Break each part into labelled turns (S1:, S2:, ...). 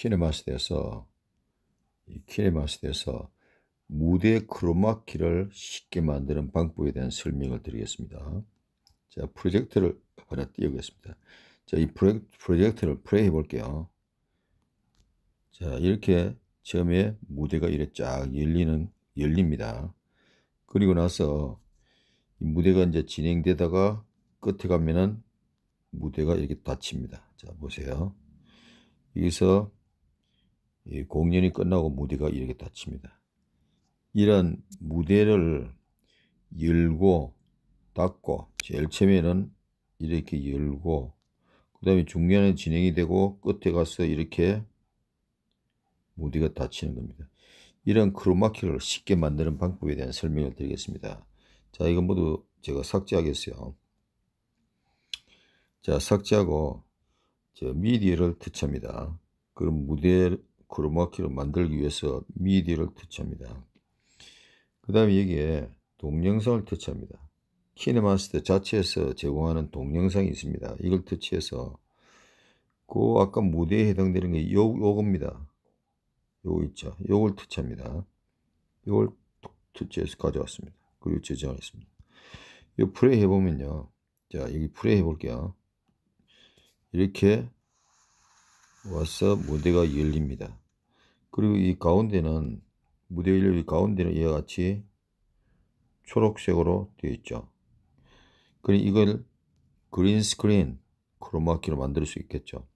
S1: 키네마스에서 키네마스에서 무대 크로마키를 쉽게 만드는 방법에 대한 설명을 드리겠습니다. 자, 프로젝트를 하나 띄우겠습니다. 자, 이 프로젝트, 를 플레이 해볼게요. 자, 이렇게 처음에 무대가 이렇게 쫙 열리는, 열립니다. 그리고 나서 이 무대가 이제 진행되다가 끝에 가면은 무대가 이렇게 닫힙니다. 자, 보세요. 여기서 공연이 끝나고 무대가 이렇게 닫힙니다. 이런 무대를 열고 닫고 제일 처음에는 이렇게 열고 그 다음에 중간에 진행이 되고 끝에 가서 이렇게 무대가 닫히는 겁니다. 이런 크로마키를 쉽게 만드는 방법에 대한 설명을 드리겠습니다. 자 이건 모두 제가 삭제하겠어요. 자 삭제하고 저 미디어를 터치합니다. 그럼 무대 크로마키를 만들기 위해서 미디를 터치합니다. 그 다음에 여기에 동영상을 터치합니다. 키네마스터 자체에서 제공하는 동영상이 있습니다. 이걸 터치해서 그 아까 무대에 해당되는 게 요, 요겁니다. 요거 있죠. 요걸 터치합니다. 요걸 터치해서 가져왔습니다. 그리고 저장했습니다. 요프레이 해보면요. 자, 여기 프레이 해볼게요. 이렇게 와서 무대가 열립니다. 그리고 이 가운데는 무대 열리 가운데는 이와 같이 초록색으로 되어 있죠. 그리 이걸 그린 스크린 크로마키로 만들 수 있겠죠.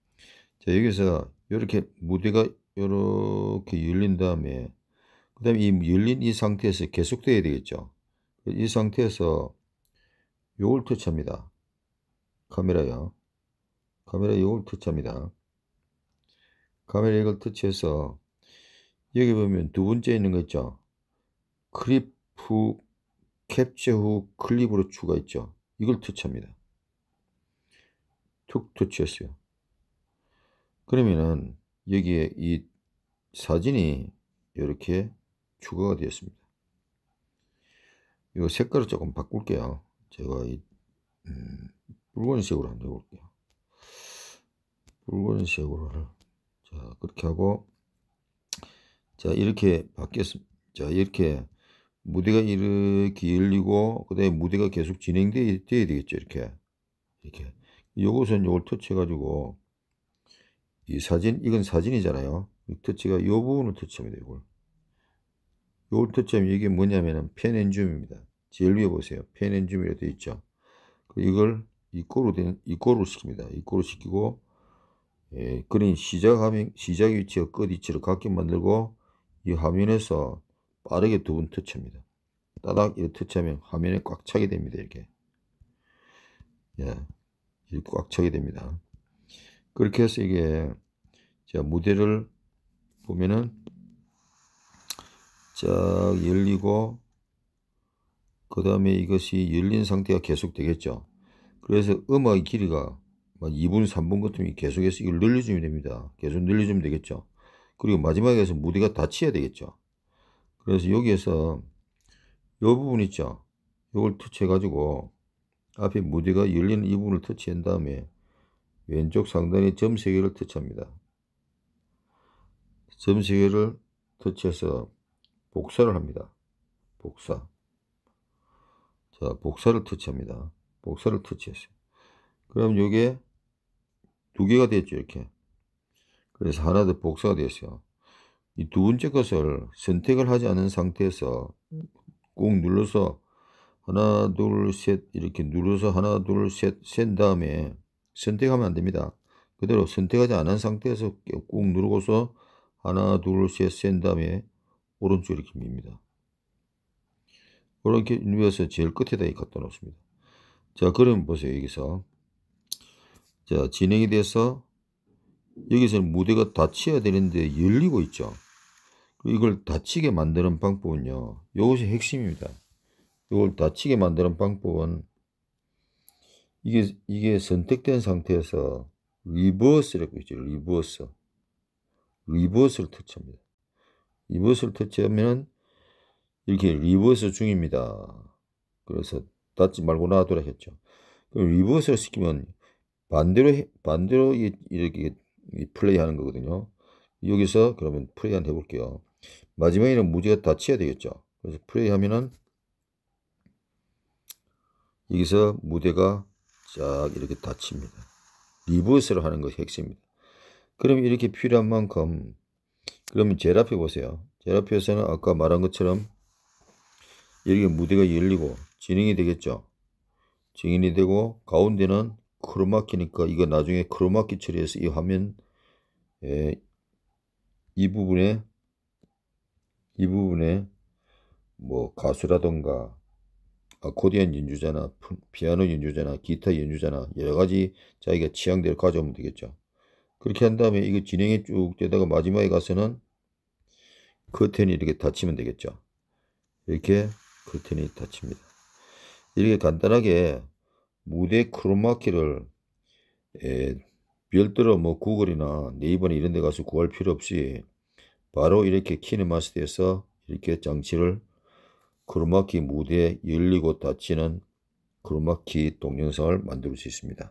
S1: 자 여기서 이렇게 무대가 이렇게 열린 다음에 그 다음에 이 열린 이 상태에서 계속돼야 되겠죠. 이 상태에서 요걸 터치합니다. 카메라요. 카메라 요걸 터치합니다. 카메라 이걸 터치해서 여기 보면 두 번째 있는 거 있죠. 클리프 캡처 후 클립으로 추가 있죠. 이걸 터치합니다. 툭 터치했어요. 그러면은 여기에 이 사진이 이렇게 추가가 되었습니다. 이거 색깔을 조금 바꿀게요. 제가 이 음, 붉은색으로 한번 해볼게요. 붉은색으로 자, 그렇게 하고 자, 이렇게 바뀌었습니다. 자, 이렇게 무대가 이렇게 열리고 그다음에 무대가 계속 진행되어야 되겠죠. 이렇게. 이렇게. 요것은 요걸 터치해 가지고 이 사진 이건 사진이잖아요. 터치가 요 부분을 터치합니다. 이걸. 요걸 터치하면 이게 뭐냐면은 펜앤줌입니다. 제일 위에 보세요. 펜앤줌이라고 되어 있죠. 그 이걸 이꼬로 된 이꼬로 시킵니다. 이꼬로 시키고 예, 그린 시작 화면, 시작 위치와 끝 위치를 같게 만들고 이 화면에서 빠르게 두 번 터치합니다. 따닥 이렇게 터치하면 화면에 꽉 차게 됩니다. 이렇게. 예, 이렇게 꽉 차게 됩니다. 그렇게 해서 이게 자, 무대를 보면은 쫙 열리고 그 다음에 이것이 열린 상태가 계속 되겠죠. 그래서 음악의 길이가 2분, 3분 같으면 계속해서 이걸 늘려주면 됩니다. 계속 늘려주면 되겠죠. 그리고 마지막에서 무대가 닫혀야 되겠죠. 그래서 여기에서 이 부분 있죠. 이걸 터치해가지고 앞에 무대가 열리는 이 부분을 터치한 다음에 왼쪽 상단에 점 3개를 터치합니다. 점 3개를 터치해서 복사를 합니다. 복사. 자, 복사를 터치합니다. 복사를 터치했어요. 그럼 이게 두 개가 됐죠, 이렇게. 그래서 하나 더 복사가 됐어요. 이 두 번째 것을 선택을 하지 않은 상태에서 꾹 눌러서 하나, 둘, 셋 이렇게 눌러서 하나, 둘, 셋, 센 다음에 선택하면 안 됩니다. 그대로 선택하지 않은 상태에서 꾹 누르고서 하나, 둘, 셋, 센 다음에 오른쪽 이렇게 밉니다. 이렇게 밀어서 제일 끝에다 갖다 놓습니다. 자, 그럼 보세요, 여기서. 자, 진행이 돼서 여기서는 무대가 닫혀야 되는데 열리고 있죠. 이걸 닫히게 만드는 방법은요. 이것이 핵심입니다. 이걸 닫히게 만드는 방법은 이게 이게 선택된 상태에서 리버스라고 있죠. 리버스. 리버스를 터치합니다. 리버스를 터치하면 이렇게 리버스 중입니다. 그래서 닫지 말고 놔두라 했죠. 리버스를 시키면 반대로 반대로 이렇게 플레이하는 거거든요. 여기서 그러면 플레이 한번 해볼게요. 마지막에는 무지가 닫혀야 되겠죠. 그래서 플레이 하면은 여기서 무대가 쫙 이렇게 닫힙니다. 리버스를 하는 것이 핵심입니다. 그럼 이렇게 필요한 만큼 그러면 제일 앞에 보세요. 제일 앞에서는 아까 말한 것처럼 여기 무대가 열리고 진행이 되겠죠. 진행이 되고 가운데는 크로마키니까 이거 나중에 크로마키 처리해서 이 화면 이 부분에 이 부분에 뭐 가수라던가 아코디언 연주자나 피아노 연주자나 기타 연주자나 여러가지 자기가 취향대로 가져오면 되겠죠 그렇게 한 다음에 이거 진행이쭉 되다가 마지막에 가서는 커튼이 이렇게 닫히면 되겠죠 이렇게 커튼이 닫힙니다 이렇게 간단하게 무대 크로마키를 에, 별도로 뭐 구글이나 네이버나 이런 데 가서 구할 필요 없이 바로 이렇게 키네마스터에서 이렇게 장치를 크로마키 무대에 열리고 닫히는 크로마키 동영상을 만들 수 있습니다.